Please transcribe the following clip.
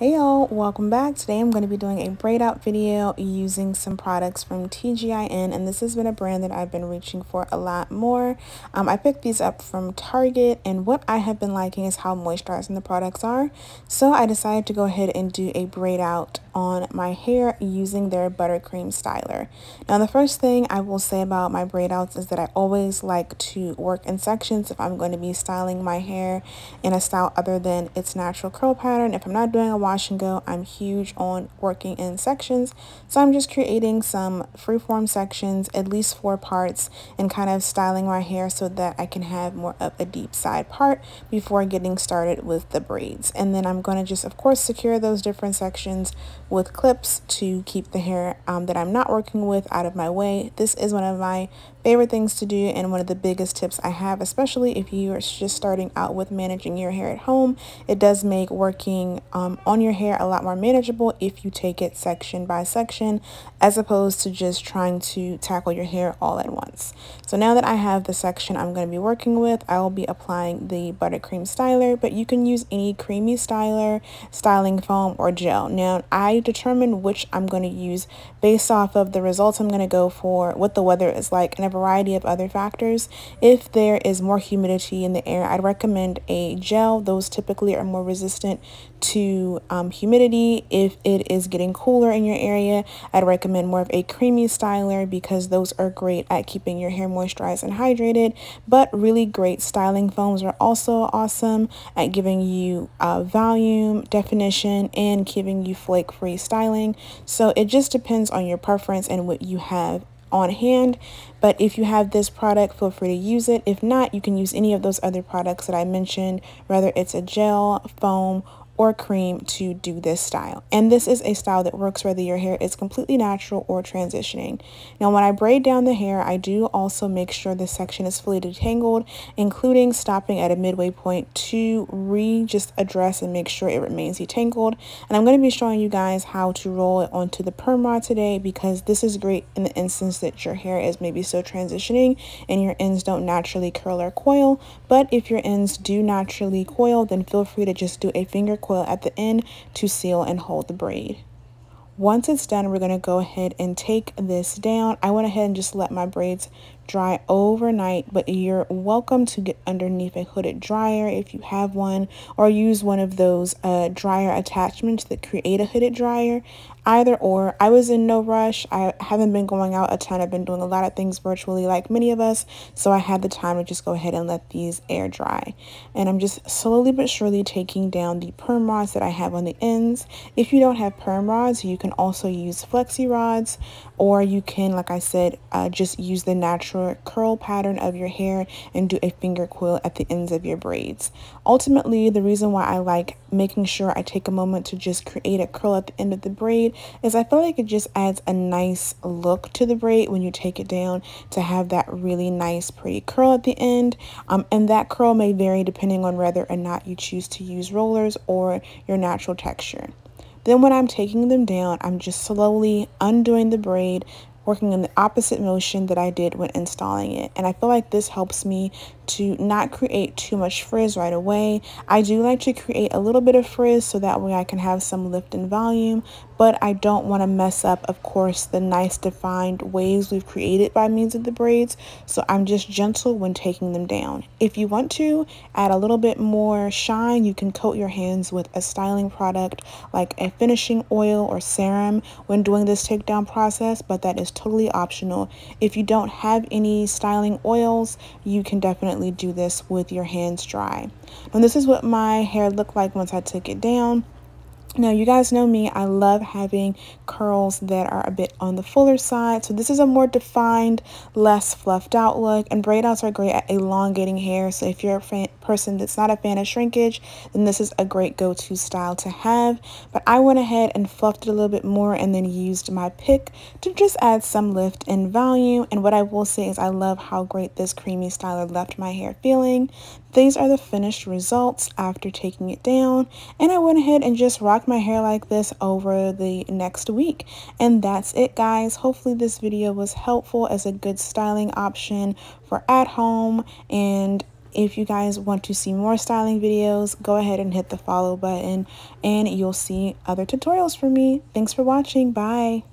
Hey y'all, welcome back. Today I'm going to be doing a braid out video using some products from TGIN and this has been a brand that I've been reaching for a lot more. Um, I picked these up from Target and what I have been liking is how moisturizing the products are. So I decided to go ahead and do a braid out on my hair using their buttercream styler. Now the first thing I will say about my braid outs is that I always like to work in sections if I'm going to be styling my hair in a style other than its natural curl pattern. If I'm not doing a wash and go. I'm huge on working in sections, so I'm just creating some freeform sections, at least four parts, and kind of styling my hair so that I can have more of a deep side part before getting started with the braids. And then I'm going to just, of course, secure those different sections with clips to keep the hair um, that I'm not working with out of my way. This is one of my favorite things to do and one of the biggest tips I have, especially if you are just starting out with managing your hair at home. It does make working um, on on your hair a lot more manageable if you take it section by section as opposed to just trying to tackle your hair all at once. So now that I have the section I'm going to be working with, I will be applying the buttercream styler, but you can use any creamy styler, styling foam, or gel. Now I determine which I'm going to use based off of the results I'm going to go for, what the weather is like, and a variety of other factors. If there is more humidity in the air, I'd recommend a gel. Those typically are more resistant to um, humidity. If it is getting cooler in your area, I'd recommend more of a creamy styler because those are great at keeping your hair moisturized and hydrated. But really great styling foams are also awesome at giving you uh, volume, definition, and giving you flake-free styling. So it just depends on your preference and what you have on hand but if you have this product feel free to use it if not you can use any of those other products that i mentioned whether it's a gel foam or cream to do this style. And this is a style that works whether your hair is completely natural or transitioning. Now when I braid down the hair, I do also make sure this section is fully detangled, including stopping at a midway point to re just address and make sure it remains detangled. And I'm going to be showing you guys how to roll it onto the perm rod today because this is great in the instance that your hair is maybe still transitioning and your ends don't naturally curl or coil. But if your ends do naturally coil, then feel free to just do a finger coil at the end to seal and hold the braid. Once it's done, we're going to go ahead and take this down. I went ahead and just let my braids dry overnight, but you're welcome to get underneath a hooded dryer if you have one or use one of those uh, dryer attachments that create a hooded dryer. Either or, I was in no rush. I haven't been going out a ton. I've been doing a lot of things virtually like many of us, so I had the time to just go ahead and let these air dry. And I'm just slowly but surely taking down the perm rods that I have on the ends. If you don't have perm rods, you can also use flexi rods or you can, like I said, uh, just use the natural short curl pattern of your hair and do a finger quill at the ends of your braids. Ultimately, the reason why I like making sure I take a moment to just create a curl at the end of the braid is I feel like it just adds a nice look to the braid when you take it down to have that really nice pretty curl at the end. Um, and that curl may vary depending on whether or not you choose to use rollers or your natural texture. Then when I'm taking them down, I'm just slowly undoing the braid, working in the opposite motion that I did when installing it. And I feel like this helps me to not create too much frizz right away. I do like to create a little bit of frizz so that way I can have some lift and volume, but I don't want to mess up, of course, the nice defined waves we've created by means of the braids, so I'm just gentle when taking them down. If you want to add a little bit more shine, you can coat your hands with a styling product like a finishing oil or serum when doing this takedown process, but that is totally optional. If you don't have any styling oils, you can definitely do this with your hands dry. And this is what my hair looked like once I took it down. Now, you guys know me, I love having curls that are a bit on the fuller side. So this is a more defined, less fluffed out look. And braid outs are great at elongating hair. So if you're a fan, person that's not a fan of shrinkage, then this is a great go-to style to have. But I went ahead and fluffed it a little bit more and then used my pick to just add some lift and volume. And what I will say is I love how great this creamy styler left my hair feeling. These are the finished results after taking it down. And I went ahead and just rocked rock my hair like this over the next week. And that's it guys. Hopefully this video was helpful as a good styling option for at home and if you guys want to see more styling videos, go ahead and hit the follow button and you'll see other tutorials from me. Thanks for watching. Bye.